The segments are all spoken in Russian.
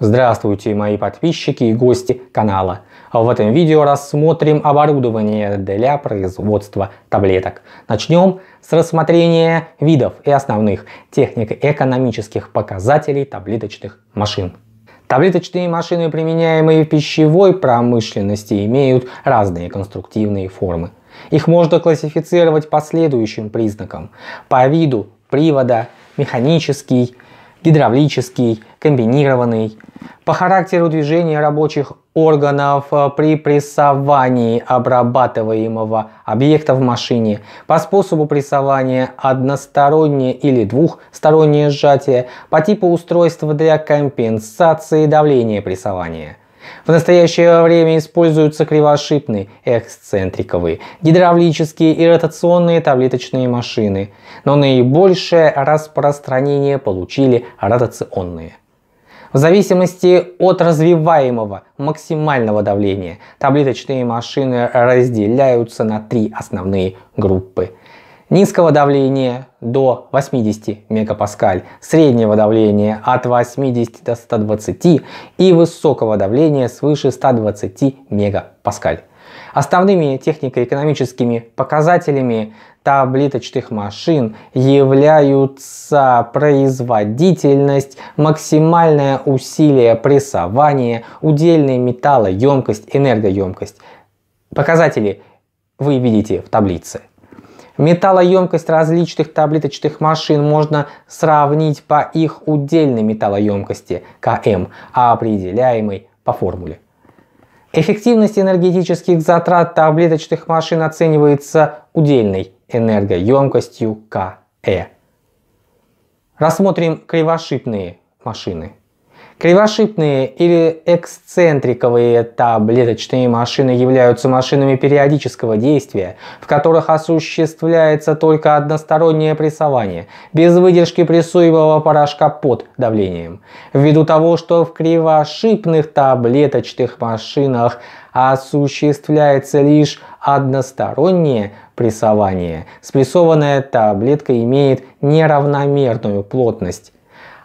Здравствуйте, мои подписчики и гости канала. В этом видео рассмотрим оборудование для производства таблеток. Начнем с рассмотрения видов и основных технико-экономических показателей таблеточных машин. Таблеточные машины, применяемые в пищевой промышленности, имеют разные конструктивные формы. Их можно классифицировать по следующим признакам. По виду привода, механический, гидравлический, комбинированный, по характеру движения рабочих органов э, при прессовании обрабатываемого объекта в машине, по способу прессования одностороннее или двухстороннее сжатие, по типу устройства для компенсации давления прессования. В настоящее время используются кривошипные, эксцентриковые, гидравлические и ротационные таблеточные машины, но наибольшее распространение получили ротационные. В зависимости от развиваемого максимального давления таблеточные машины разделяются на три основные группы. Низкого давления до 80 мегапаскаль, среднего давления от 80 до 120 и высокого давления свыше 120 мегапаскаль. Основными технико-экономическими показателями таблеточных машин являются производительность, максимальное усилие прессования, удельная металлоемкость, энергоемкость. Показатели вы видите в таблице. Металлоемкость различных таблеточных машин можно сравнить по их удельной металлоемкости КМ, определяемой по формуле. Эффективность энергетических затрат таблеточных машин оценивается удельной энергоемкостью КЭ. Рассмотрим кривошипные машины. Кривошипные или эксцентриковые таблеточные машины являются машинами периодического действия, в которых осуществляется только одностороннее прессование, без выдержки прессуемого порошка под давлением. Ввиду того, что в кривошипных таблеточных машинах осуществляется лишь одностороннее прессования. Спрессованная таблетка имеет неравномерную плотность,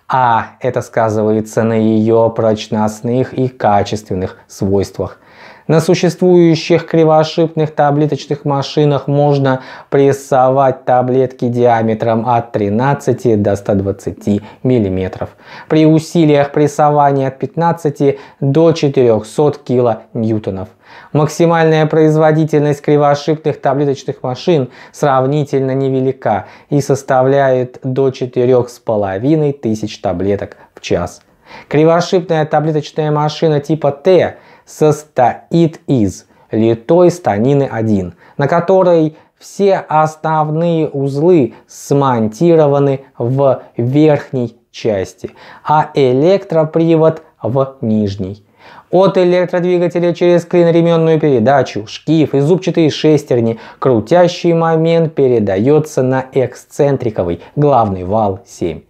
а это сказывается на ее прочностных и качественных свойствах. На существующих кривоошибных таблеточных машинах можно прессовать таблетки диаметром от 13 до 120 мм. При усилиях прессования от 15 до 400 кН. Максимальная производительность кривоошибных таблеточных машин сравнительно невелика и составляет до 4500 таблеток в час. Кривоошибная таблеточная машина типа Т состоит из литой станины 1, на которой все основные узлы смонтированы в верхней части, а электропривод в нижней. От электродвигателя через клиноременную передачу, шкив и зубчатые шестерни крутящий момент передается на эксцентриковый главный вал 7.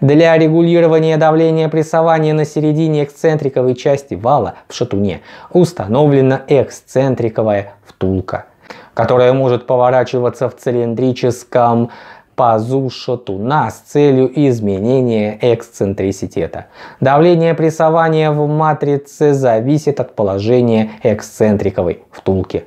Для регулирования давления прессования на середине эксцентриковой части вала в шатуне установлена эксцентриковая втулка, которая может поворачиваться в цилиндрическом пазу шатуна с целью изменения эксцентриситета. Давление прессования в матрице зависит от положения эксцентриковой втулки.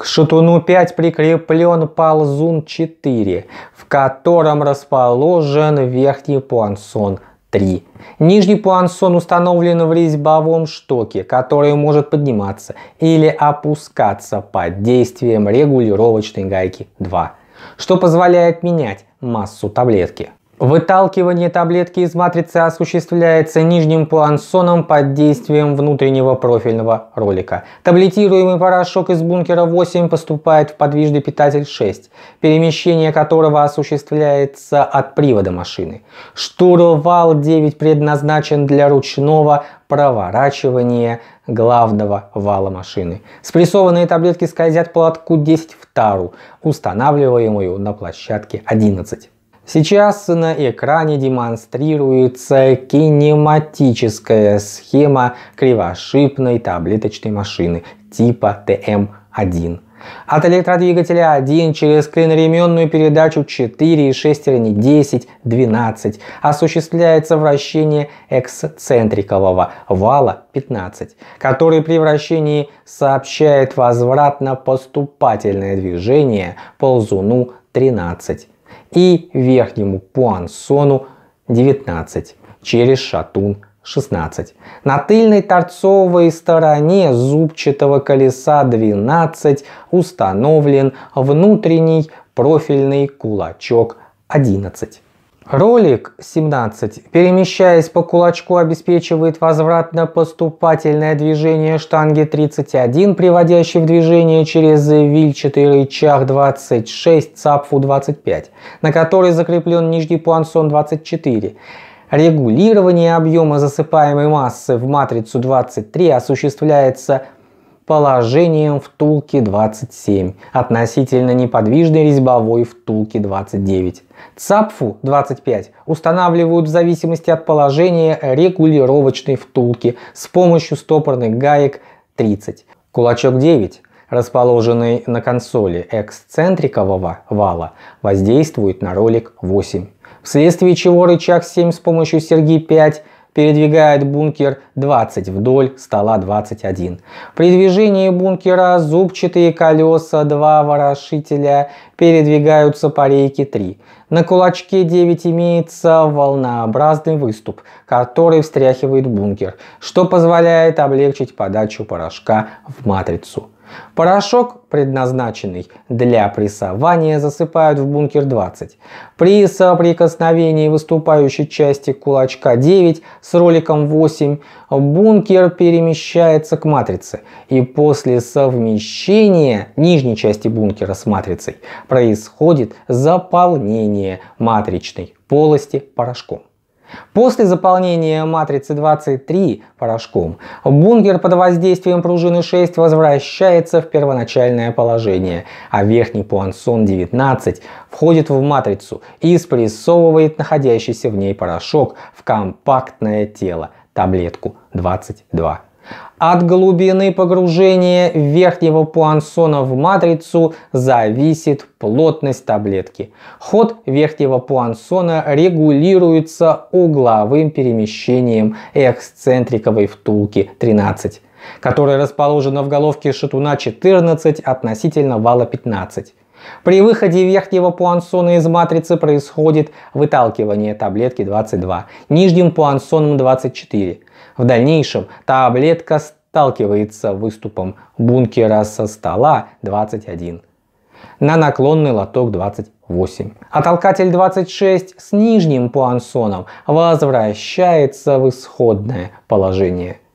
К шатуну 5 прикреплен ползун 4, в котором расположен верхний плансон 3. Нижний плансон установлен в резьбовом штоке, который может подниматься или опускаться под действием регулировочной гайки 2, что позволяет менять массу таблетки. Выталкивание таблетки из матрицы осуществляется нижним пуансоном под действием внутреннего профильного ролика. Таблетируемый порошок из бункера 8 поступает в подвижный питатель 6, перемещение которого осуществляется от привода машины. Штурвал 9 предназначен для ручного проворачивания главного вала машины. Спрессованные таблетки скользят по лотку 10 в тару, устанавливаемую на площадке 11. Сейчас на экране демонстрируется кинематическая схема кривошипной таблеточной машины типа ТМ-1. От электродвигателя 1 через клиноременную передачу 4 и шестерни 10, 12 осуществляется вращение эксцентрикового вала 15, который при вращении сообщает возвратно-поступательное движение ползуну 13 и верхнему пуансону 19 через шатун 16. На тыльной торцовой стороне зубчатого колеса 12 установлен внутренний профильный кулачок 11. Ролик 17, перемещаясь по кулачку, обеспечивает возвратно-поступательное движение штанги 31, приводящий в движение через вильчатый рычаг 26 цапфу 25, на который закреплен нижний пуансон 24. Регулирование объема засыпаемой массы в матрицу 23 осуществляется положением втулки 27 относительно неподвижной резьбовой втулки 29. Цапфу 25 устанавливают в зависимости от положения регулировочной втулки с помощью стопорных гаек 30. Кулачок 9 расположенный на консоли эксцентрикового вала, воздействует на ролик 8. Вследствие чего рычаг 7 с помощью серги 5 передвигает бункер 20 вдоль стола 21. При движении бункера зубчатые колеса 2 ворошителя передвигаются по рейке 3. На кулачке 9 имеется волнообразный выступ, который встряхивает бункер, что позволяет облегчить подачу порошка в матрицу. Порошок предназначенный для прессования, засыпают в бункер 20. При соприкосновении выступающей части кулачка 9 с роликом 8 бункер перемещается к матрице, и после совмещения нижней части бункера с матрицей происходит заполнение матричной полости порошком. После заполнения матрицы 23 порошком, бункер под воздействием пружины 6 возвращается в первоначальное положение, а верхний пуансон 19 входит в матрицу и спрессовывает находящийся в ней порошок в компактное тело, таблетку 22 от глубины погружения верхнего пуансона в матрицу зависит плотность таблетки. Ход верхнего пуансона регулируется угловым перемещением эксцентриковой втулки 13 которая расположена в головке шатуна 14 относительно вала 15. При выходе верхнего пуансона из матрицы происходит выталкивание таблетки 22, нижним пуансоном 24. В дальнейшем таблетка сталкивается выступом бункера со стола 21 на наклонный лоток 28. А толкатель 26 с нижним пуансоном возвращается в исходное положение –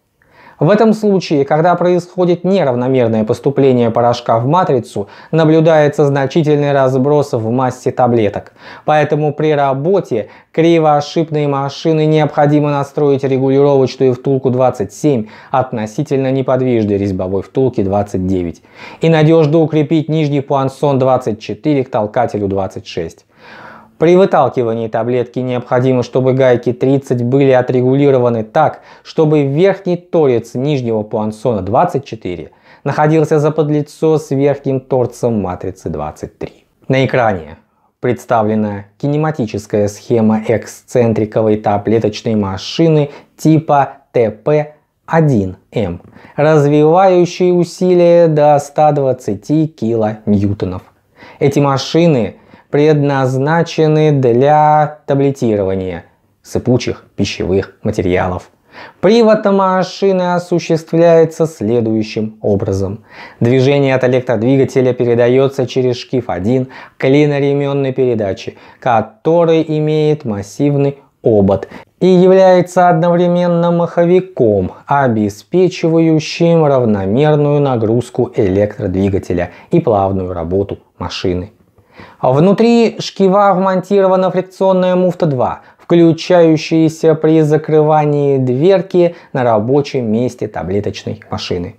в этом случае, когда происходит неравномерное поступление порошка в матрицу, наблюдается значительный разброс в массе таблеток. Поэтому при работе кривоошибные машины необходимо настроить регулировочную втулку 27 относительно неподвижной резьбовой втулки 29 и надежно укрепить нижний пуансон 24 к толкателю 26. При выталкивании таблетки необходимо, чтобы гайки 30 были отрегулированы так, чтобы верхний торец нижнего пуансона 24 находился за подлицо с верхним торцем матрицы 23. На экране представлена кинематическая схема эксцентриковой таблеточной машины типа ТП-1М, развивающей усилие до 120 килоньютонов. Эти машины – предназначены для таблетирования сыпучих пищевых материалов. Привод машины осуществляется следующим образом. Движение от электродвигателя передается через шкив 1 клиноременной передачи, который имеет массивный обод и является одновременно маховиком, обеспечивающим равномерную нагрузку электродвигателя и плавную работу машины. А внутри шкива вмонтирована фрикционная муфта 2, включающаяся при закрывании дверки на рабочем месте таблеточной машины.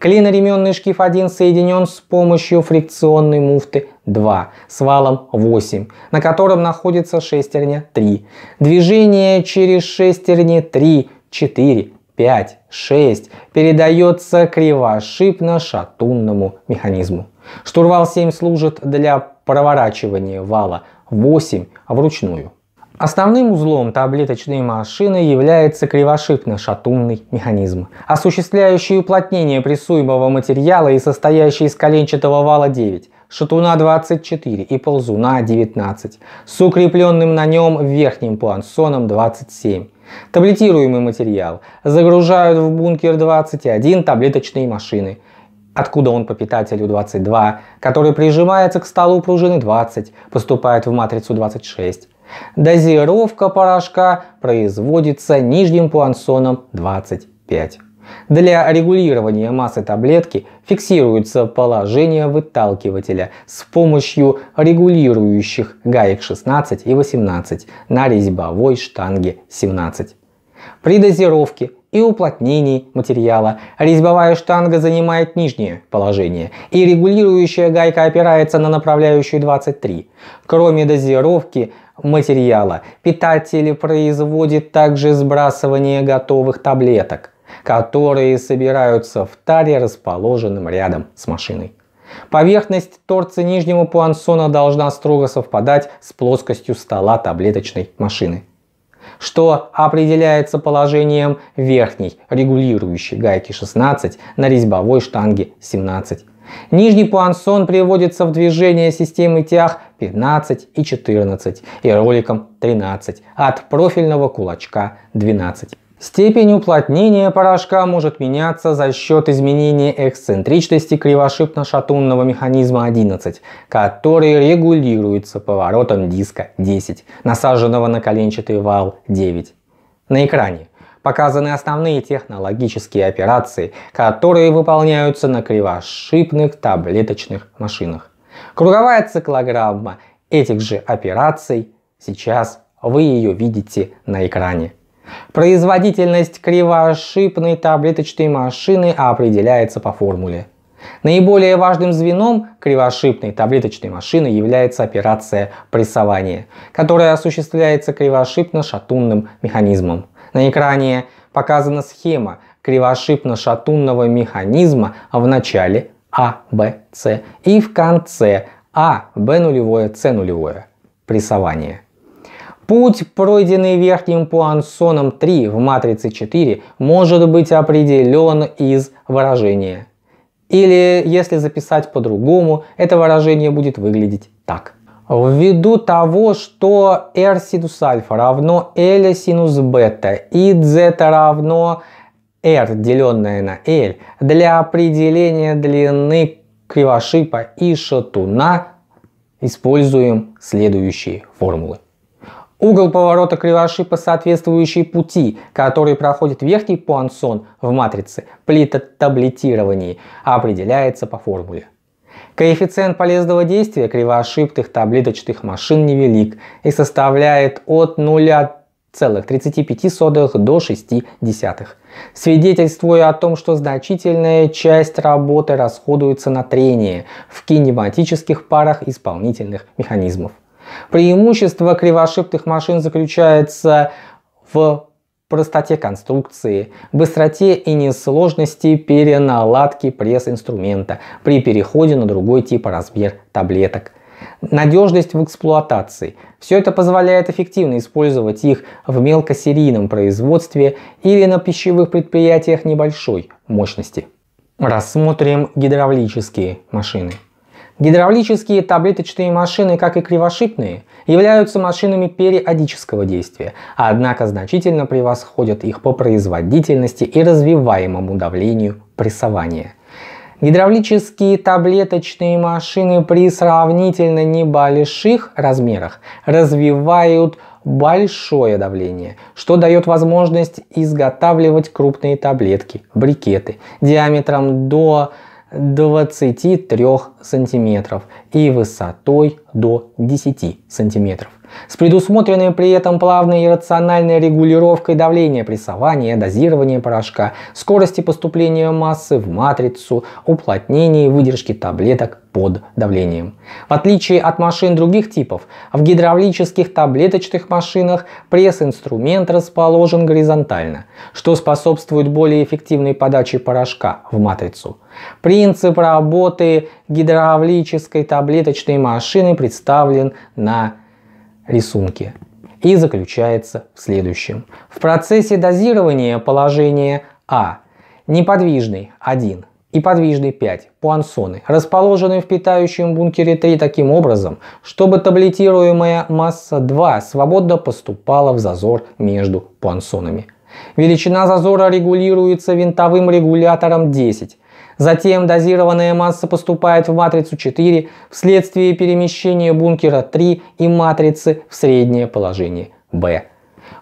Клиноременный шкив 1 соединен с помощью фрикционной муфты 2 с валом 8, на котором находится шестерня 3. Движение через шестерни 3, 4, 5, 6 передается кривошипно-шатунному механизму. Штурвал 7 служит для проворачивания вала 8 вручную. Основным узлом таблеточной машины является кривошипно-шатунный механизм, осуществляющий уплотнение прессуемого материала и состоящий из коленчатого вала 9, шатуна 24 и ползуна 19, с укрепленным на нем верхним пуансоном 27. Таблетируемый материал загружают в бункер 21 таблеточной машины, откуда он по питателю 22, который прижимается к столу пружины 20, поступает в матрицу 26. Дозировка порошка производится нижним пуансоном 25. Для регулирования массы таблетки фиксируется положение выталкивателя с помощью регулирующих гаек 16 и 18 на резьбовой штанге 17. При дозировке и уплотнений материала. Резьбовая штанга занимает нижнее положение, и регулирующая гайка опирается на направляющую 23. Кроме дозировки материала, питатель производит также сбрасывание готовых таблеток, которые собираются в таре, расположенном рядом с машиной. Поверхность торца нижнего пуансона должна строго совпадать с плоскостью стола таблеточной машины что определяется положением верхней регулирующей гайки 16 на резьбовой штанге 17. Нижний пуансон приводится в движение системой тяг 15 и 14 и роликом 13 от профильного кулачка 12. Степень уплотнения порошка может меняться за счет изменения эксцентричности кривошипно-шатунного механизма 11, который регулируется поворотом диска 10, насаженного на коленчатый вал 9. На экране показаны основные технологические операции, которые выполняются на кривошипных таблеточных машинах. Круговая циклограмма этих же операций сейчас вы ее видите на экране. Производительность кривошипной таблеточной машины определяется по формуле. Наиболее важным звеном кривошипной таблеточной машины является операция прессования, которая осуществляется кривошипно-шатунным механизмом. На экране показана схема кривошипно-шатунного механизма в начале А, Б, С и в конце А, Б нулевое, С нулевое прессование. Путь, пройденный верхним Пуансоном 3 в матрице 4, может быть определен из выражения. Или, если записать по-другому, это выражение будет выглядеть так. Ввиду того, что R синус альфа равно L синус бета и Z равно R, деленное на L, для определения длины кривошипа и шатуна используем следующие формулы. Угол поворота кривошипа соответствующие пути, которые проходит верхний пуансон в матрице при таблетировании, определяется по формуле. Коэффициент полезного действия кривоошиптых таблеточных машин невелик и составляет от 0,35 до 0,6, свидетельствуя о том, что значительная часть работы расходуется на трение в кинематических парах исполнительных механизмов. Преимущество кривошипных машин заключается в простоте конструкции, быстроте и несложности переналадки пресс-инструмента при переходе на другой тип размер таблеток. Надежность в эксплуатации. Все это позволяет эффективно использовать их в мелкосерийном производстве или на пищевых предприятиях небольшой мощности. Рассмотрим гидравлические машины. Гидравлические таблеточные машины, как и кривошипные, являются машинами периодического действия, а однако значительно превосходят их по производительности и развиваемому давлению прессования. Гидравлические таблеточные машины при сравнительно небольших размерах развивают большое давление, что дает возможность изготавливать крупные таблетки, брикеты диаметром до 23 сантиметров и высотой до 10 сантиметров с предусмотренной при этом плавной и рациональной регулировкой давления, прессования, дозирования порошка, скорости поступления массы в матрицу, уплотнения и выдержки таблеток под давлением. В отличие от машин других типов, в гидравлических таблеточных машинах пресс-инструмент расположен горизонтально, что способствует более эффективной подаче порошка в матрицу. Принцип работы гидравлической таблеточной машины представлен на рисунки. И заключается в следующем. В процессе дозирования положение А неподвижный 1 и подвижный 5 пуансоны расположены в питающем бункере 3 таким образом, чтобы таблетируемая масса 2 свободно поступала в зазор между пуансонами. Величина зазора регулируется винтовым регулятором 10 Затем дозированная масса поступает в матрицу 4 вследствие перемещения бункера 3 и матрицы в среднее положение B.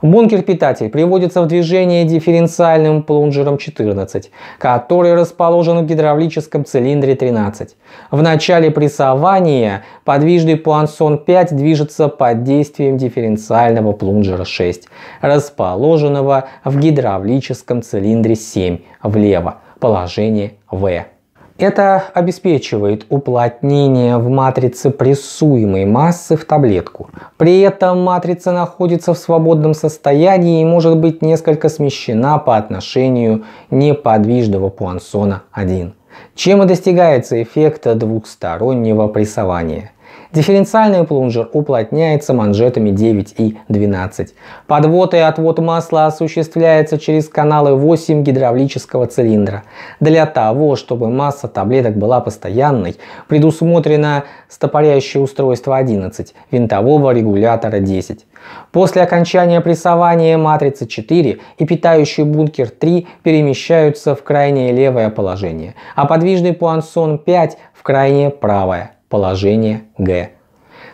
Бункер-питатель приводится в движение дифференциальным плунжером 14, который расположен в гидравлическом цилиндре 13. В начале прессования подвижный пуансон 5 движется под действием дифференциального плунжера 6, расположенного в гидравлическом цилиндре 7 влево положение В. Это обеспечивает уплотнение в матрице прессуемой массы в таблетку. При этом матрица находится в свободном состоянии и может быть несколько смещена по отношению неподвижного пуансона 1 чем и достигается эффекта двухстороннего прессования. Дифференциальный плунжер уплотняется манжетами 9 и 12. Подвод и отвод масла осуществляется через каналы 8 гидравлического цилиндра. Для того, чтобы масса таблеток была постоянной, предусмотрено стопорящее устройство 11, винтового регулятора 10. После окончания прессования матрицы 4 и питающий бункер 3 перемещаются в крайнее левое положение, а подвижный пуансон 5 в крайнее правое положение Г.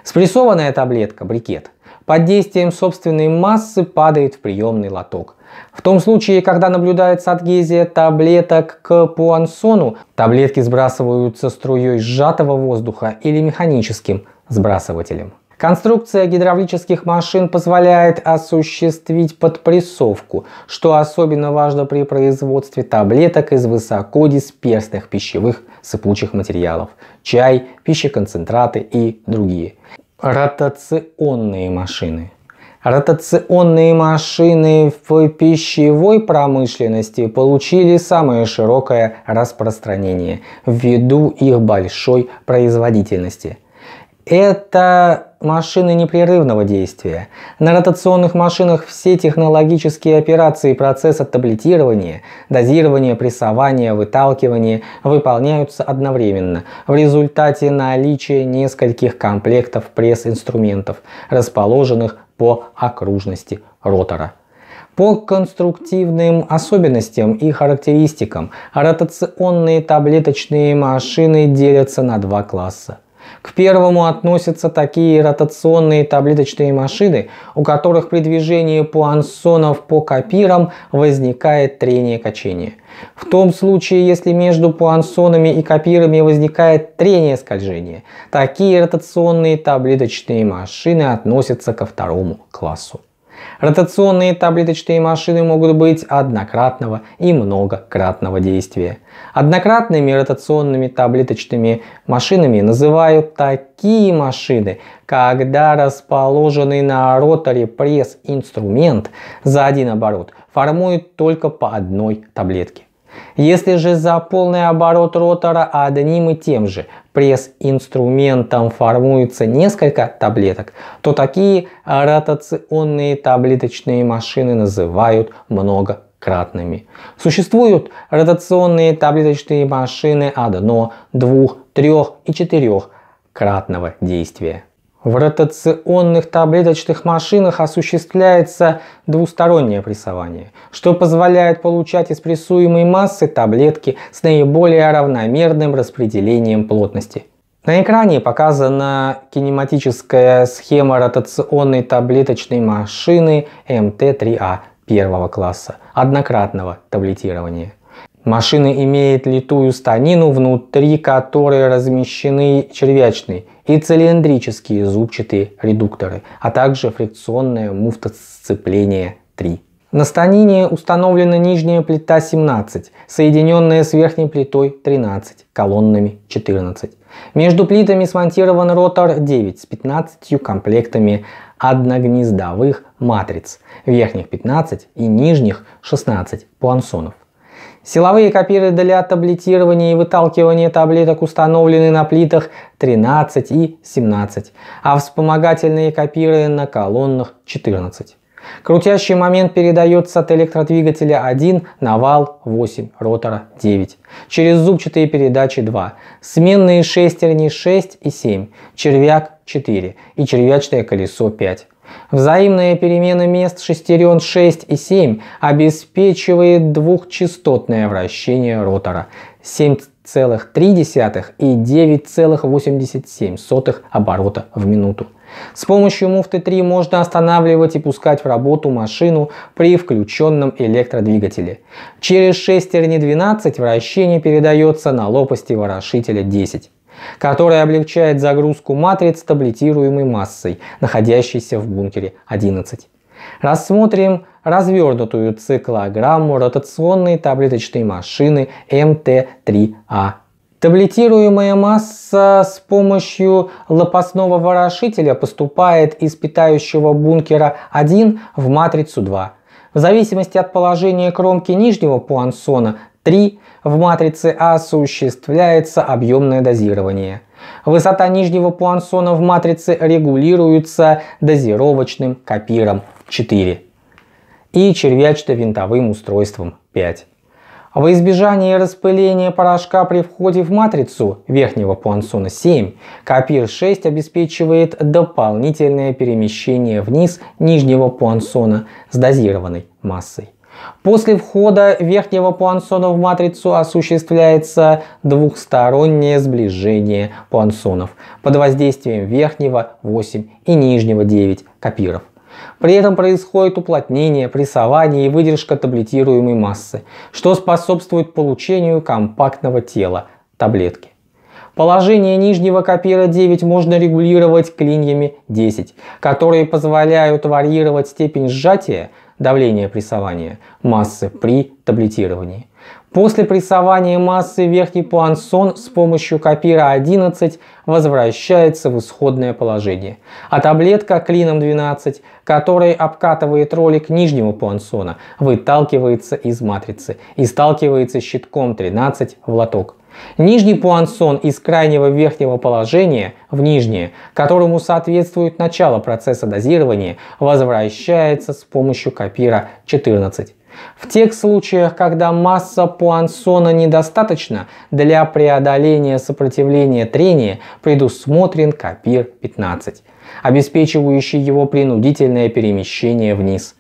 Спрессованная таблетка, брикет, под действием собственной массы падает в приемный лоток. В том случае, когда наблюдается адгезия таблеток к пуансону, таблетки сбрасываются струей сжатого воздуха или механическим сбрасывателем. Конструкция гидравлических машин позволяет осуществить подпрессовку, что особенно важно при производстве таблеток из высокодисперсных пищевых сыпучих материалов – чай, пищеконцентраты и другие. Ротационные машины – Ротационные машины в пищевой промышленности получили самое широкое распространение ввиду их большой производительности. Это машины непрерывного действия. На ротационных машинах все технологические операции процесса таблетирования, дозирования, прессования, выталкивания выполняются одновременно в результате наличия нескольких комплектов пресс-инструментов, расположенных по окружности ротора. По конструктивным особенностям и характеристикам ротационные таблеточные машины делятся на два класса – к первому относятся такие ротационные таблеточные машины, у которых при движении пуансонов по копирам возникает трение качения. В том случае, если между пуансонами и копирами возникает трение скольжения, такие ротационные таблеточные машины относятся ко второму классу. Ротационные таблеточные машины могут быть однократного и многократного действия. Однократными ротационными таблеточными машинами называют такие машины, когда расположенный на роторе пресс-инструмент за один оборот формует только по одной таблетке. Если же за полный оборот ротора одним и тем же пресс-инструментом формуется несколько таблеток, то такие а, ротационные таблеточные машины называют многократными. Существуют ротационные таблеточные машины одно, двух, трех и четырех кратного действия. В ротационных таблеточных машинах осуществляется двустороннее прессование, что позволяет получать из прессуемой массы таблетки с наиболее равномерным распределением плотности. На экране показана кинематическая схема ротационной таблеточной машины МТ-3А первого класса однократного таблетирования. Машина имеет литую станину, внутри которой размещены червячные и цилиндрические зубчатые редукторы, а также фрикционное муфтосцепление 3. На станине установлена нижняя плита 17, соединенная с верхней плитой 13, колоннами 14. Между плитами смонтирован ротор 9 с 15 комплектами одногнездовых матриц, верхних 15 и нижних 16 пуансонов. Силовые копиры для таблетирования и выталкивания таблеток установлены на плитах 13 и 17, а вспомогательные копиры на колоннах 14. Крутящий момент передается от электродвигателя 1 на вал 8, ротора 9, через зубчатые передачи 2, сменные шестерни 6 и 7, червяк 4 и червячное колесо 5. Взаимная перемена мест шестерен 6 и 7 обеспечивает двухчастотное вращение ротора 7,3 и 9,87 оборота в минуту. С помощью муфты 3 можно останавливать и пускать в работу машину при включенном электродвигателе. Через шестерни 12 вращение передается на лопасти ворошителя 10 которая облегчает загрузку матриц таблетируемой массой, находящейся в бункере 11. Рассмотрим развернутую циклограмму ротационной таблеточной машины МТ-3А. Таблетируемая масса с помощью лопастного ворошителя поступает из питающего бункера 1 в матрицу 2. В зависимости от положения кромки нижнего пуансона 3 в матрице осуществляется объемное дозирование. Высота нижнего пуансона в матрице регулируется дозировочным копиром 4 и червячно винтовым устройством 5. Во избежание распыления порошка при входе в матрицу верхнего пуансона 7, копир 6 обеспечивает дополнительное перемещение вниз нижнего пуансона с дозированной массой. После входа верхнего пуассона в матрицу осуществляется двухстороннее сближение пуассонов под воздействием верхнего 8 и нижнего 9 копиров. При этом происходит уплотнение, прессование и выдержка таблетируемой массы, что способствует получению компактного тела таблетки. Положение нижнего копира 9 можно регулировать клиньями 10, которые позволяют варьировать степень сжатия давление прессования массы при таблетировании. После прессования массы верхний плансон с помощью копира 11 возвращается в исходное положение, а таблетка клином 12, который обкатывает ролик нижнего плансона, выталкивается из матрицы и сталкивается щитком 13 в лоток. Нижний пуансон из крайнего верхнего положения в нижнее, которому соответствует начало процесса дозирования, возвращается с помощью копира 14. В тех случаях, когда масса пуансона недостаточна, для преодоления сопротивления трения предусмотрен копир 15, обеспечивающий его принудительное перемещение вниз.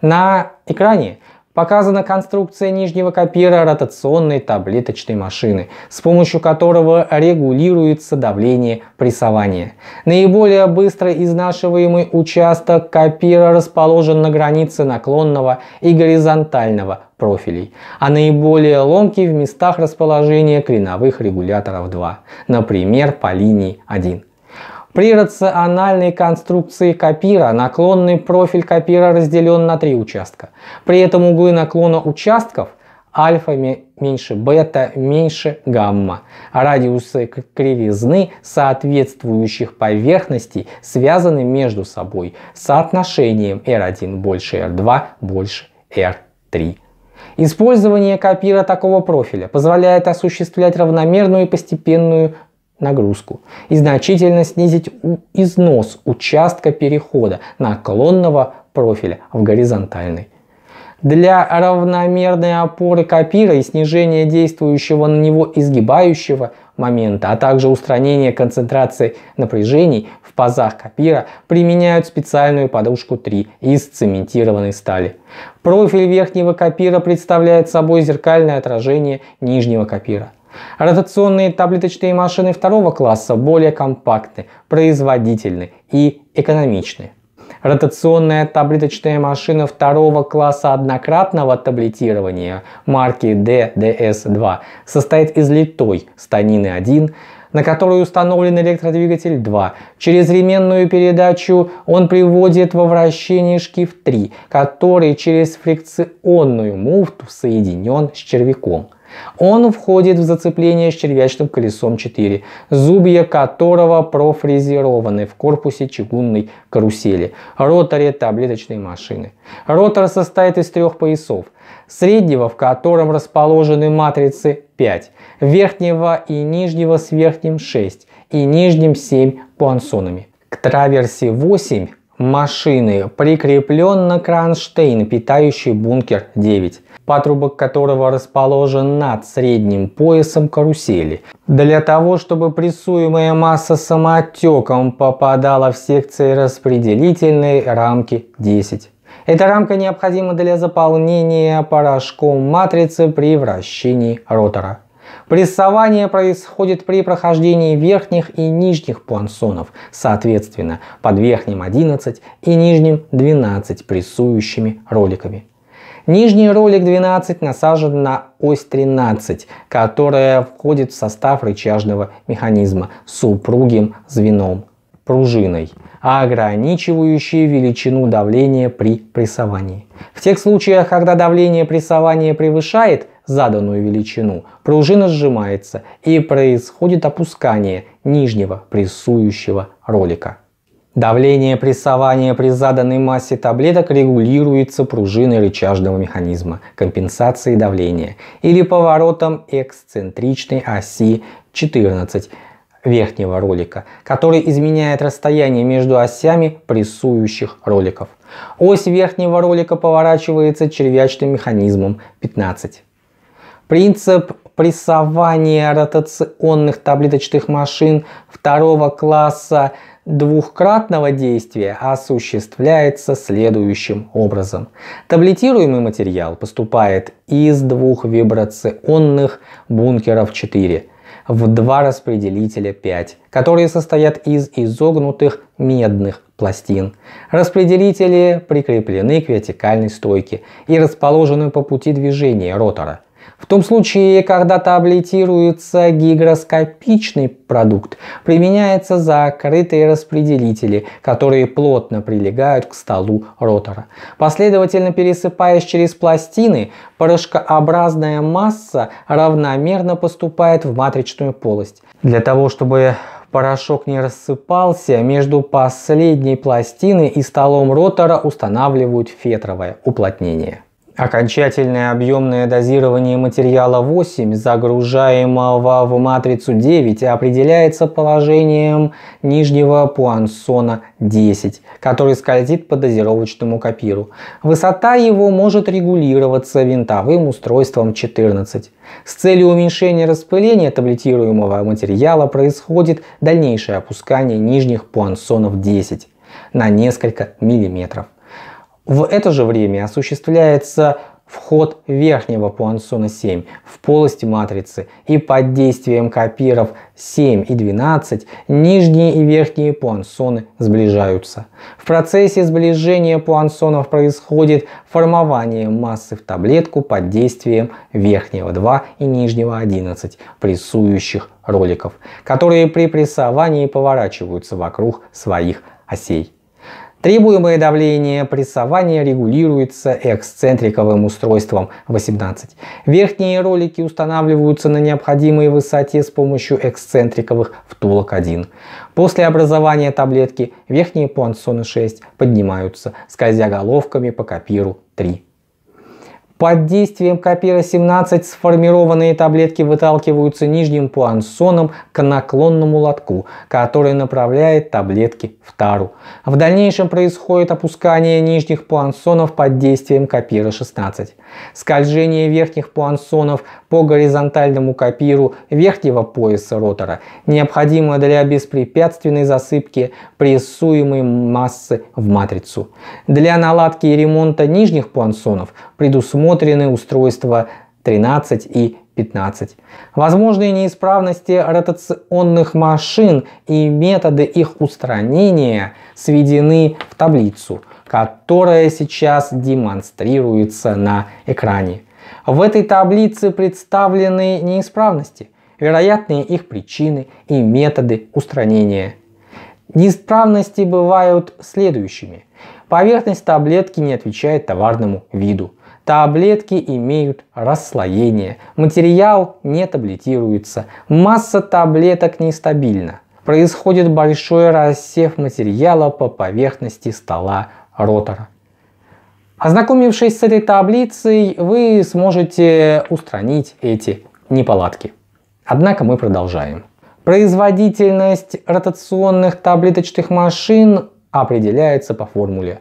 На экране показана конструкция нижнего копира ротационной таблеточной машины, с помощью которого регулируется давление прессования. Наиболее быстро изнашиваемый участок копира расположен на границе наклонного и горизонтального профилей, а наиболее ломкий в местах расположения креновых регуляторов 2, например, по линии 1. При рациональной конструкции копира наклонный профиль копира разделен на три участка. При этом углы наклона участков альфа меньше бета меньше гамма. радиусы кривизны соответствующих поверхностей связаны между собой соотношением R1 больше R2 больше R3. Использование копира такого профиля позволяет осуществлять равномерную и постепенную нагрузку и значительно снизить износ участка перехода наклонного профиля в горизонтальный. Для равномерной опоры копира и снижения действующего на него изгибающего момента, а также устранения концентрации напряжений в пазах копира применяют специальную подушку 3 из цементированной стали. Профиль верхнего копира представляет собой зеркальное отражение нижнего копира. Ротационные таблеточные машины второго класса более компактны, производительны и экономичны. Ротационная таблеточная машина второго класса однократного таблетирования марки DDS2 состоит из литой станины 1, на которую установлен электродвигатель 2. Через ременную передачу он приводит во вращение шкив 3, который через фрикционную муфту соединен с червяком – он входит в зацепление с червячным колесом 4, зубья которого профрезерованы в корпусе чугунной карусели, роторе таблеточной машины. Ротор состоит из трех поясов, среднего, в котором расположены матрицы 5, верхнего и нижнего с верхним 6 и нижним 7 пуансонами. К траверсе 8 машины прикреплен на кронштейн, питающий бункер 9 патрубок которого расположен над средним поясом карусели. Для того, чтобы прессуемая масса самоотеком попадала в секции распределительной рамки 10. Эта рамка необходима для заполнения порошком матрицы при вращении ротора. Прессование происходит при прохождении верхних и нижних пуансонов, соответственно, под верхним 11 и нижним 12 прессующими роликами. Нижний ролик 12 насажен на ось 13, которая входит в состав рычажного механизма с упругим звеном пружиной, а ограничивающей величину давления при прессовании. В тех случаях, когда давление прессования превышает заданную величину, пружина сжимается и происходит опускание нижнего прессующего ролика. Давление прессования при заданной массе таблеток регулируется пружиной рычажного механизма компенсации давления или поворотом эксцентричной оси 14 верхнего ролика, который изменяет расстояние между осями прессующих роликов. Ось верхнего ролика поворачивается червячным механизмом 15. Принцип прессования ротационных таблеточных машин второго класса двухкратного действия осуществляется следующим образом. Таблетируемый материал поступает из двух вибрационных бункеров 4 в два распределителя 5, которые состоят из изогнутых медных пластин. Распределители прикреплены к вертикальной стойке и расположены по пути движения ротора – в том случае, когда таблетируется гигроскопичный продукт, применяются закрытые распределители, которые плотно прилегают к столу ротора. Последовательно пересыпаясь через пластины, порошкообразная масса равномерно поступает в матричную полость. Для того, чтобы порошок не рассыпался, между последней пластиной и столом ротора устанавливают фетровое уплотнение. Окончательное объемное дозирование материала 8, загружаемого в матрицу 9, определяется положением нижнего пуансона 10, который скользит по дозировочному копиру. Высота его может регулироваться винтовым устройством 14. С целью уменьшения распыления таблетируемого материала происходит дальнейшее опускание нижних пуансонов 10 на несколько миллиметров. В это же время осуществляется вход верхнего пуансона 7 в полость матрицы и под действием копиров 7 и 12 нижние и верхние пуансоны сближаются. В процессе сближения пуансонов происходит формование массы в таблетку под действием верхнего 2 и нижнего 11 прессующих роликов, которые при прессовании поворачиваются вокруг своих осей. Требуемое давление прессования регулируется эксцентриковым устройством 18. Верхние ролики устанавливаются на необходимой высоте с помощью эксцентриковых втулок 1. После образования таблетки верхние пуансоны 6 поднимаются, скользя головками по копиру 3. Под действием копира-17 сформированные таблетки выталкиваются нижним пуансоном к наклонному лотку, который направляет таблетки в тару. В дальнейшем происходит опускание нижних пуансонов под действием копира-16 скольжение верхних пуансонов по горизонтальному копиру верхнего пояса ротора, необходимое для беспрепятственной засыпки прессуемой массы в матрицу. Для наладки и ремонта нижних пуансонов предусмотрены устройства 13 и 15. Возможные неисправности ротационных машин и методы их устранения сведены в таблицу – которая сейчас демонстрируется на экране. В этой таблице представлены неисправности, вероятные их причины и методы устранения. Неисправности бывают следующими. Поверхность таблетки не отвечает товарному виду. Таблетки имеют расслоение, материал не таблетируется, масса таблеток нестабильна. Происходит большой рассев материала по поверхности стола ротора. Ознакомившись с этой таблицей, вы сможете устранить эти неполадки. Однако мы продолжаем. Производительность ротационных таблеточных машин определяется по формуле.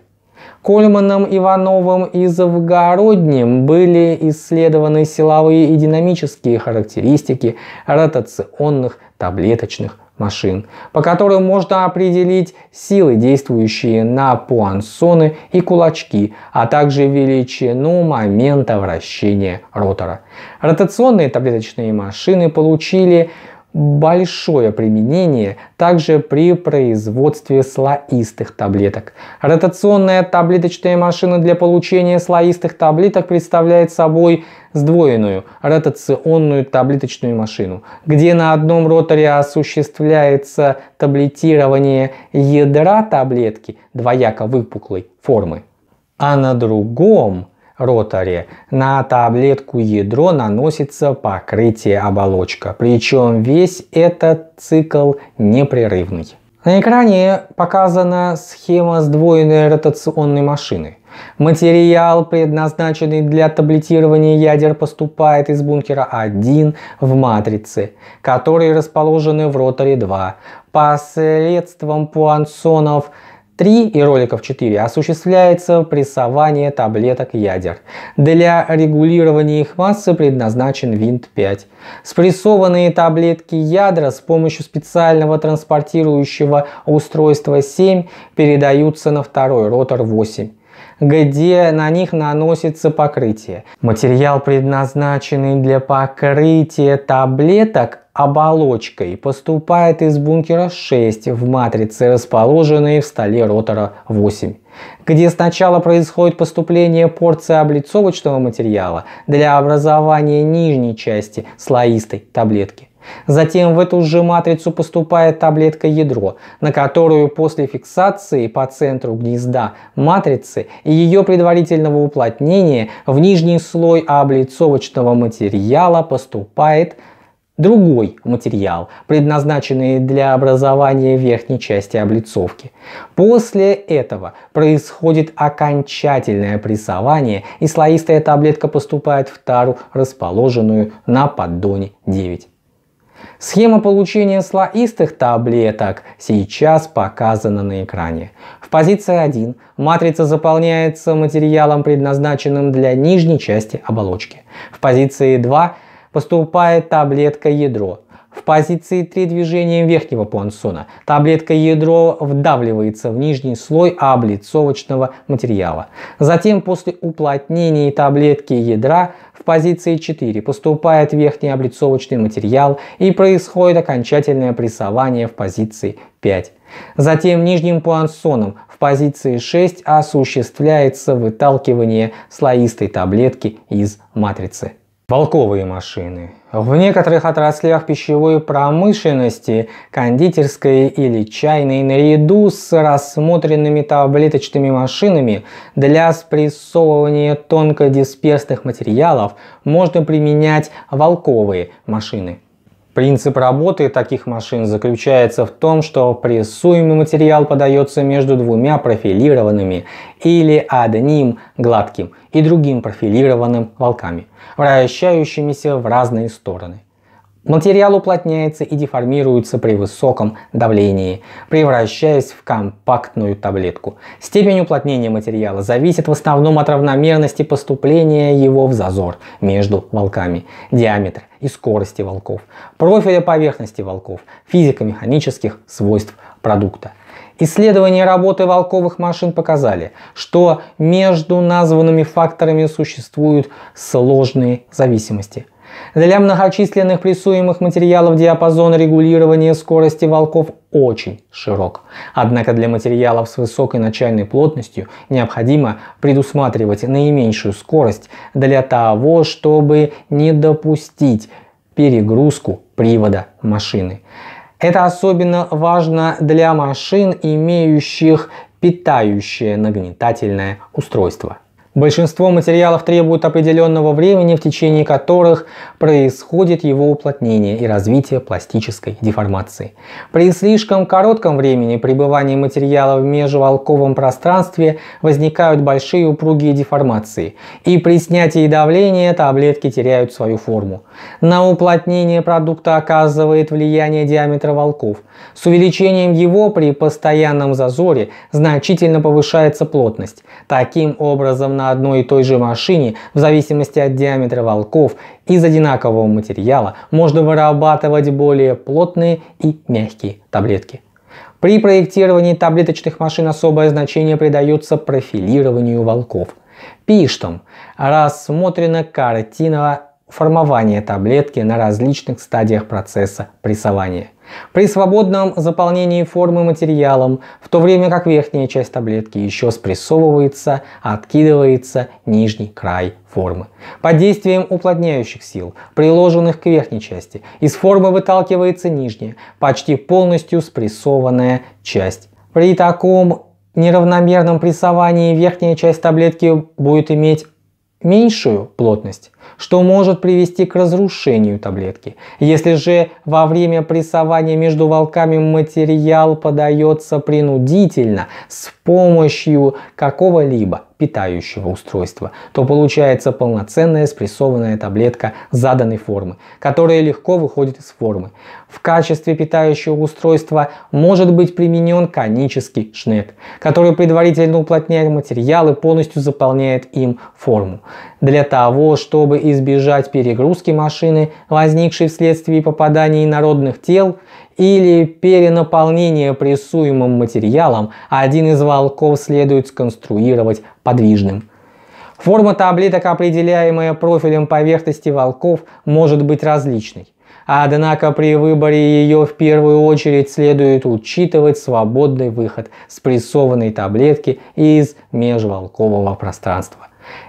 Кольманом, Ивановым и Завгородним были исследованы силовые и динамические характеристики ротационных таблеточных машин, по которым можно определить силы, действующие на пуансоны и кулачки, а также величину момента вращения ротора. Ротационные таблеточные машины получили большое применение также при производстве слоистых таблеток. Ротационная таблеточная машина для получения слоистых таблеток представляет собой сдвоенную ротационную таблеточную машину, где на одном роторе осуществляется таблетирование ядра таблетки двояко выпуклой формы, а на другом – роторе. На таблетку ядро наносится покрытие оболочка, причем весь этот цикл непрерывный. На экране показана схема сдвоенной ротационной машины. Материал, предназначенный для таблетирования ядер, поступает из бункера 1 в матрицы, которые расположены в роторе 2. Посредством пуансонов 3 и роликов 4 осуществляется прессование таблеток ядер. Для регулирования их массы предназначен винт 5. Спрессованные таблетки ядра с помощью специального транспортирующего устройства 7 передаются на второй ротор 8 где на них наносится покрытие. Материал, предназначенный для покрытия таблеток, оболочкой поступает из бункера 6 в матрице, расположенной в столе ротора 8, где сначала происходит поступление порции облицовочного материала для образования нижней части слоистой таблетки. Затем в эту же матрицу поступает таблетка ядро, на которую после фиксации по центру гнезда матрицы и ее предварительного уплотнения в нижний слой облицовочного материала поступает другой материал, предназначенный для образования верхней части облицовки. После этого происходит окончательное прессование и слоистая таблетка поступает в тару, расположенную на поддоне 9. Схема получения слоистых таблеток сейчас показана на экране. В позиции 1 матрица заполняется материалом, предназначенным для нижней части оболочки. В позиции 2 поступает таблетка ядро. В позиции 3 движением верхнего понсона таблетка ядро вдавливается в нижний слой облицовочного материала. Затем после уплотнения таблетки ядра в позиции 4 поступает верхний облицовочный материал и происходит окончательное прессование в позиции 5. Затем нижним пуансоном в позиции 6 осуществляется выталкивание слоистой таблетки из матрицы. Волковые машины. В некоторых отраслях пищевой промышленности, кондитерской или чайной, наряду с рассмотренными таблеточными машинами для спрессовывания тонкодисперсных материалов можно применять волковые машины. Принцип работы таких машин заключается в том, что прессуемый материал подается между двумя профилированными или одним гладким и другим профилированным волками, вращающимися в разные стороны. Материал уплотняется и деформируется при высоком давлении, превращаясь в компактную таблетку. Степень уплотнения материала зависит в основном от равномерности поступления его в зазор между волками, диаметра и скорости волков, профиля поверхности волков, физико-механических свойств продукта. Исследования работы волковых машин показали, что между названными факторами существуют сложные зависимости. Для многочисленных прессуемых материалов диапазон регулирования скорости волков очень широк. Однако для материалов с высокой начальной плотностью необходимо предусматривать наименьшую скорость для того, чтобы не допустить перегрузку привода машины. Это особенно важно для машин, имеющих питающее нагнетательное устройство. Большинство материалов требуют определенного времени, в течение которых происходит его уплотнение и развитие пластической деформации. При слишком коротком времени пребывания материала в межволковом пространстве возникают большие упругие деформации, и при снятии давления таблетки теряют свою форму. На уплотнение продукта оказывает влияние диаметра волков. С увеличением его при постоянном зазоре значительно повышается плотность. Таким образом, на на одной и той же машине в зависимости от диаметра волков из одинакового материала можно вырабатывать более плотные и мягкие таблетки. При проектировании таблеточных машин особое значение придается профилированию волков. Пиштом рассмотрена картина формования таблетки на различных стадиях процесса прессования. При свободном заполнении формы материалом, в то время как верхняя часть таблетки еще спрессовывается, откидывается нижний край формы. Под действием уплотняющих сил, приложенных к верхней части, из формы выталкивается нижняя, почти полностью спрессованная часть. При таком неравномерном прессовании верхняя часть таблетки будет иметь меньшую плотность, что может привести к разрушению таблетки. Если же во время прессования между волками материал подается принудительно с помощью какого-либо питающего устройства, то получается полноценная спрессованная таблетка заданной формы, которая легко выходит из формы. В качестве питающего устройства может быть применен конический шнек, который предварительно уплотняет материал и полностью заполняет им форму. Для того, чтобы чтобы избежать перегрузки машины, возникшей вследствие попаданий народных тел, или перенаполнения прессуемым материалом, один из волков следует сконструировать подвижным. Форма таблеток, определяемая профилем поверхности волков, может быть различной. Однако при выборе ее в первую очередь следует учитывать свободный выход спрессованной таблетки из межволкового пространства.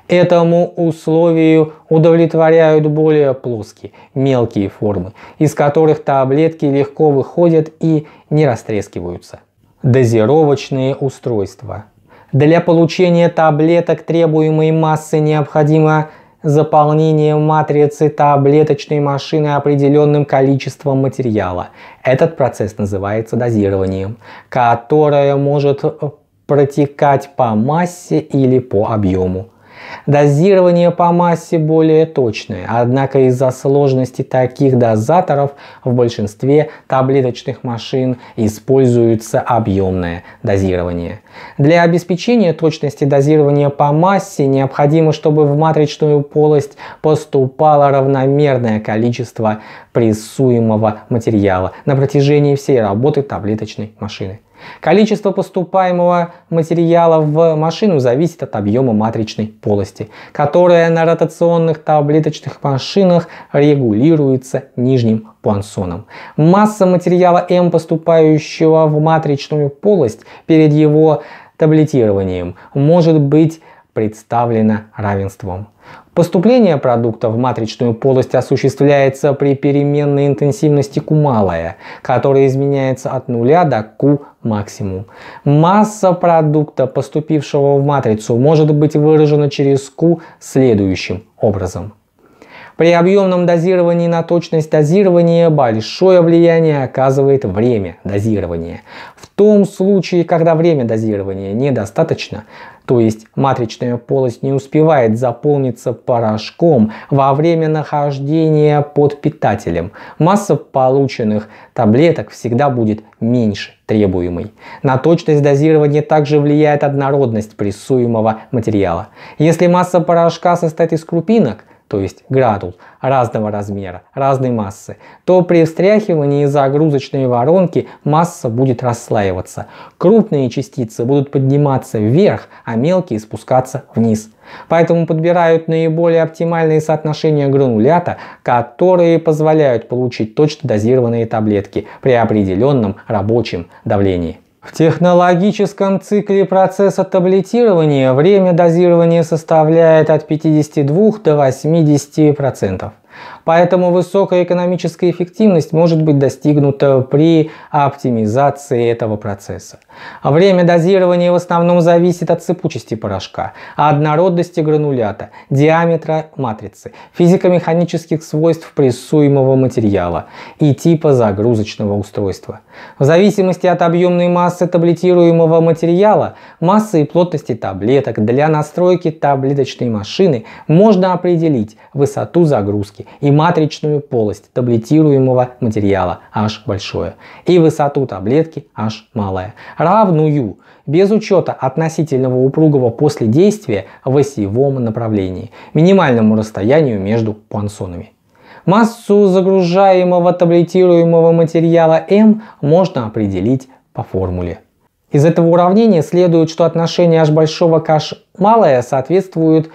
Этому условию удовлетворяют более плоские, мелкие формы, из которых таблетки легко выходят и не растрескиваются. Дозировочные устройства. Для получения таблеток требуемой массы необходимо заполнение матрицы таблеточной машины определенным количеством материала. Этот процесс называется дозированием, которое может протекать по массе или по объему. Дозирование по массе более точное, однако из-за сложности таких дозаторов в большинстве таблеточных машин используется объемное дозирование. Для обеспечения точности дозирования по массе необходимо, чтобы в матричную полость поступало равномерное количество прессуемого материала на протяжении всей работы таблеточной машины. Количество поступаемого материала в машину зависит от объема матричной полости, которая на ротационных таблеточных машинах регулируется нижним пуансоном. Масса материала М, поступающего в матричную полость перед его таблетированием, может быть представлена равенством Поступление продукта в матричную полость осуществляется при переменной интенсивности Q малая, которая изменяется от нуля до Q максимум. Масса продукта, поступившего в матрицу, может быть выражена через Q следующим образом. При объемном дозировании на точность дозирования большое влияние оказывает время дозирования. В том случае, когда время дозирования недостаточно, то есть матричная полость не успевает заполниться порошком во время нахождения под питателем, масса полученных таблеток всегда будет меньше требуемой. На точность дозирования также влияет однородность прессуемого материала. Если масса порошка состоит из крупинок, то есть градус, разного размера, разной массы, то при встряхивании загрузочной воронки масса будет расслаиваться. Крупные частицы будут подниматься вверх, а мелкие спускаться вниз. Поэтому подбирают наиболее оптимальные соотношения гранулята, которые позволяют получить точно дозированные таблетки при определенном рабочем давлении. В технологическом цикле процесса таблетирования время дозирования составляет от 52 до 80%. Поэтому высокая экономическая эффективность может быть достигнута при оптимизации этого процесса. Время дозирования в основном зависит от цепучести порошка, однородности гранулята, диаметра матрицы, физико-механических свойств прессуемого материала и типа загрузочного устройства. В зависимости от объемной массы таблетируемого материала, массы и плотности таблеток для настройки таблеточной машины можно определить высоту загрузки и матричную полость таблетируемого материала H большое и высоту таблетки H малая равную без учета относительного упругого после действия в осевом направлении минимальному расстоянию между пуансонами. Массу загружаемого таблетируемого материала m можно определить по формуле. Из этого уравнения следует, что отношение h большого к h малое соответствует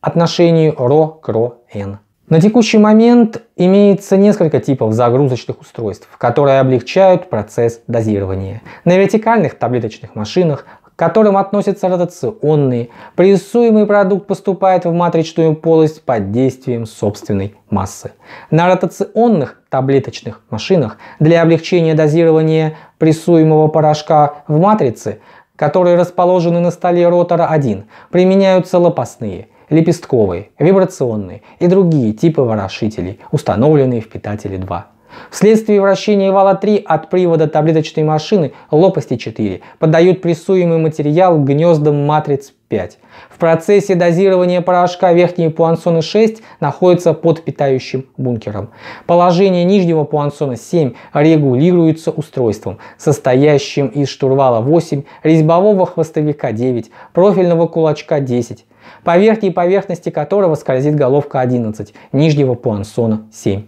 отношению ρ к ρ n. На текущий момент имеется несколько типов загрузочных устройств, которые облегчают процесс дозирования. На вертикальных таблеточных машинах к которым относятся ротационные, прессуемый продукт поступает в матричную полость под действием собственной массы. На ротационных таблеточных машинах для облегчения дозирования прессуемого порошка в матрице, которые расположены на столе ротора 1, применяются лопастные – лепестковые, вибрационные и другие типы ворошителей, установленные в питателе 2. Вследствие вращения вала 3 от привода таблеточной машины лопасти 4 подают прессуемый материал гнездам матриц 5. В процессе дозирования порошка верхние пуансоны 6 находятся под питающим бункером. Положение нижнего пуансона 7 регулируется устройством, состоящим из штурвала 8, резьбового хвостовика 9, профильного кулачка 10, по верхней поверхности которого скользит головка 11, нижнего пуансона 7.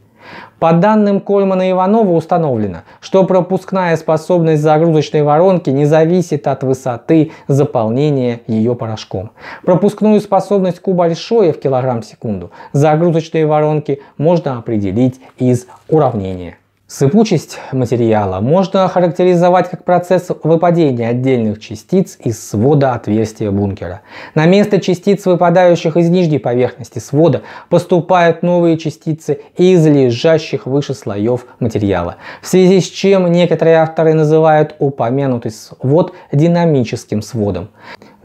По данным Кольмана и Иванова установлено, что пропускная способность загрузочной воронки не зависит от высоты заполнения ее порошком. Пропускную способность Q большое в килограмм в секунду загрузочной воронки можно определить из уравнения. Сыпучесть материала можно охарактеризовать как процесс выпадения отдельных частиц из свода отверстия бункера. На место частиц, выпадающих из нижней поверхности свода, поступают новые частицы из лежащих выше слоев материала, в связи с чем некоторые авторы называют упомянутый свод динамическим сводом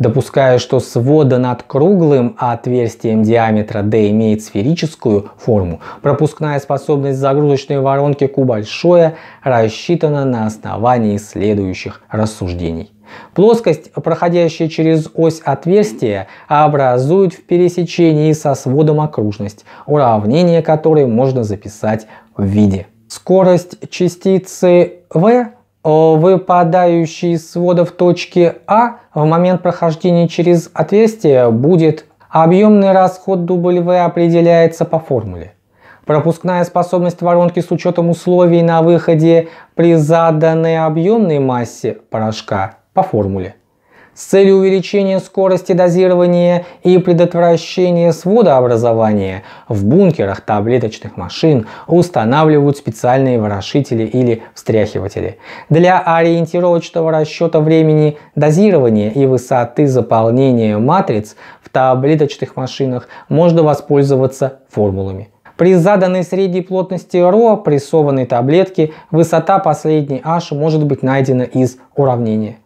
допуская, что свода над круглым отверстием диаметра D имеет сферическую форму, пропускная способность загрузочной воронки Q большое рассчитана на основании следующих рассуждений. Плоскость, проходящая через ось отверстия, образует в пересечении со сводом окружность, уравнение которой можно записать в виде. Скорость частицы V выпадающий из сводов точки А в момент прохождения через отверстие будет объемный расход W определяется по формуле. Пропускная способность воронки с учетом условий на выходе при заданной объемной массе порошка по формуле с целью увеличения скорости дозирования и предотвращения сводообразования в бункерах таблеточных машин устанавливают специальные ворошители или встряхиватели. Для ориентировочного расчета времени дозирования и высоты заполнения матриц в таблеточных машинах можно воспользоваться формулами. При заданной средней плотности РО прессованной таблетки высота последней H может быть найдена из уравнения.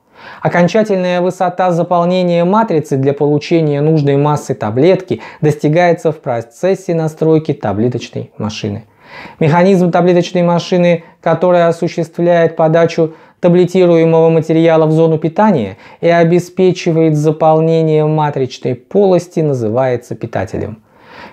Окончательная высота заполнения матрицы для получения нужной массы таблетки достигается в процессе настройки таблеточной машины. Механизм таблеточной машины, которая осуществляет подачу таблетируемого материала в зону питания и обеспечивает заполнение матричной полости, называется питателем.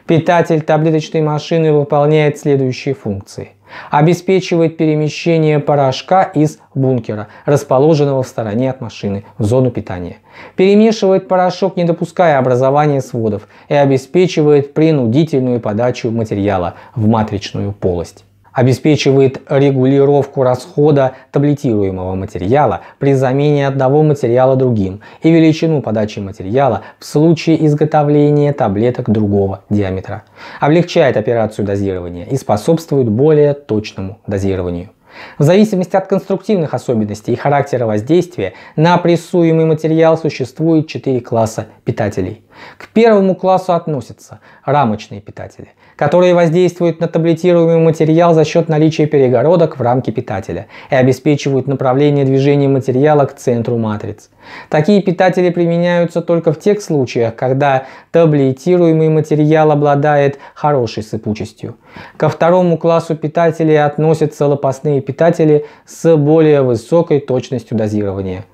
Питатель таблеточной машины выполняет следующие функции – обеспечивает перемещение порошка из бункера, расположенного в стороне от машины, в зону питания. Перемешивает порошок, не допуская образования сводов, и обеспечивает принудительную подачу материала в матричную полость обеспечивает регулировку расхода таблетируемого материала при замене одного материала другим и величину подачи материала в случае изготовления таблеток другого диаметра, облегчает операцию дозирования и способствует более точному дозированию. В зависимости от конструктивных особенностей и характера воздействия на прессуемый материал существует четыре класса питателей. К первому классу относятся рамочные питатели – которые воздействуют на таблетируемый материал за счет наличия перегородок в рамке питателя и обеспечивают направление движения материала к центру матриц. Такие питатели применяются только в тех случаях, когда таблетируемый материал обладает хорошей сыпучестью. Ко второму классу питателей относятся лопастные питатели с более высокой точностью дозирования –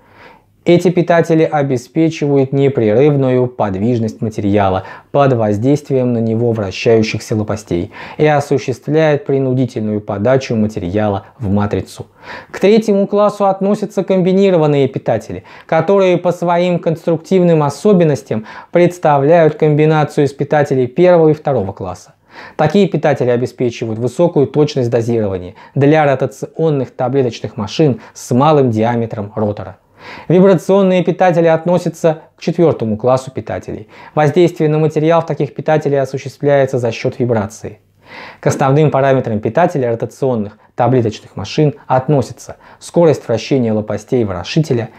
эти питатели обеспечивают непрерывную подвижность материала под воздействием на него вращающихся лопастей и осуществляют принудительную подачу материала в матрицу. К третьему классу относятся комбинированные питатели, которые по своим конструктивным особенностям представляют комбинацию из питателей первого и второго класса. Такие питатели обеспечивают высокую точность дозирования для ротационных таблеточных машин с малым диаметром ротора. Вибрационные питатели относятся к четвертому классу питателей. Воздействие на материал в таких питателей осуществляется за счет вибрации. К основным параметрам питателя ротационных таблеточных машин относятся скорость вращения лопастей ворошителя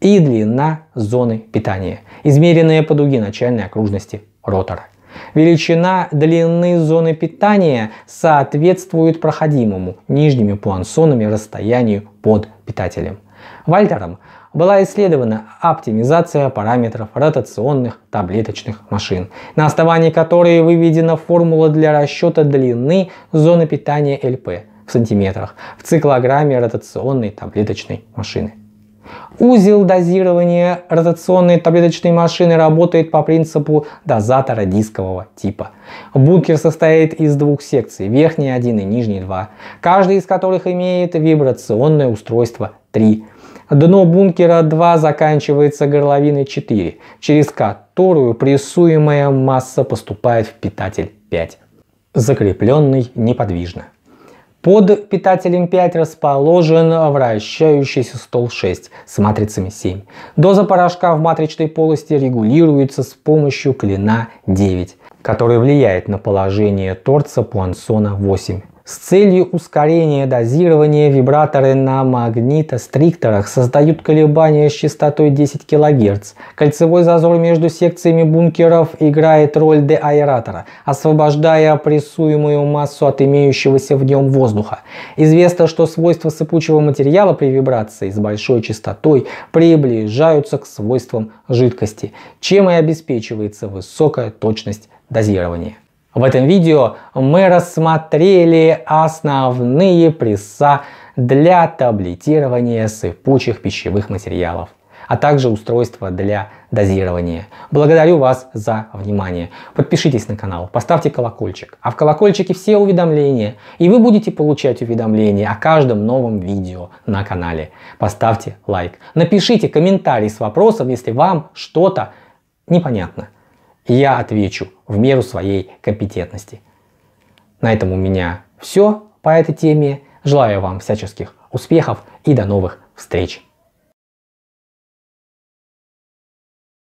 и длина зоны питания, измеренная по дуге начальной окружности ротора. Величина длины зоны питания соответствует проходимому нижними пуансонами расстоянию под питателем. Вальтером была исследована оптимизация параметров ротационных таблеточных машин, на основании которой выведена формула для расчета длины зоны питания ЛП в сантиметрах в циклограмме ротационной таблеточной машины. Узел дозирования ротационной таблеточной машины работает по принципу дозатора дискового типа. Бункер состоит из двух секций, верхние один и нижние два, каждый из которых имеет вибрационное устройство 3 Дно бункера 2 заканчивается горловиной 4, через которую прессуемая масса поступает в питатель 5, закрепленный неподвижно. Под питателем 5 расположен вращающийся стол 6 с матрицами 7. Доза порошка в матричной полости регулируется с помощью клина 9, который влияет на положение торца Пуансона 8 с целью ускорения дозирования вибраторы на магнитострикторах создают колебания с частотой 10 кГц. Кольцевой зазор между секциями бункеров играет роль деаэратора, освобождая прессуемую массу от имеющегося в нем воздуха. Известно, что свойства сыпучего материала при вибрации с большой частотой приближаются к свойствам жидкости, чем и обеспечивается высокая точность дозирования. В этом видео мы рассмотрели основные пресса для таблетирования сыпучих пищевых материалов а также устройства для дозирования. Благодарю вас за внимание. Подпишитесь на канал, поставьте колокольчик. А в колокольчике все уведомления. И вы будете получать уведомления о каждом новом видео на канале. Поставьте лайк. Напишите комментарий с вопросом, если вам что-то непонятно и я отвечу в меру своей компетентности. На этом у меня все по этой теме. Желаю вам всяческих успехов и до новых встреч!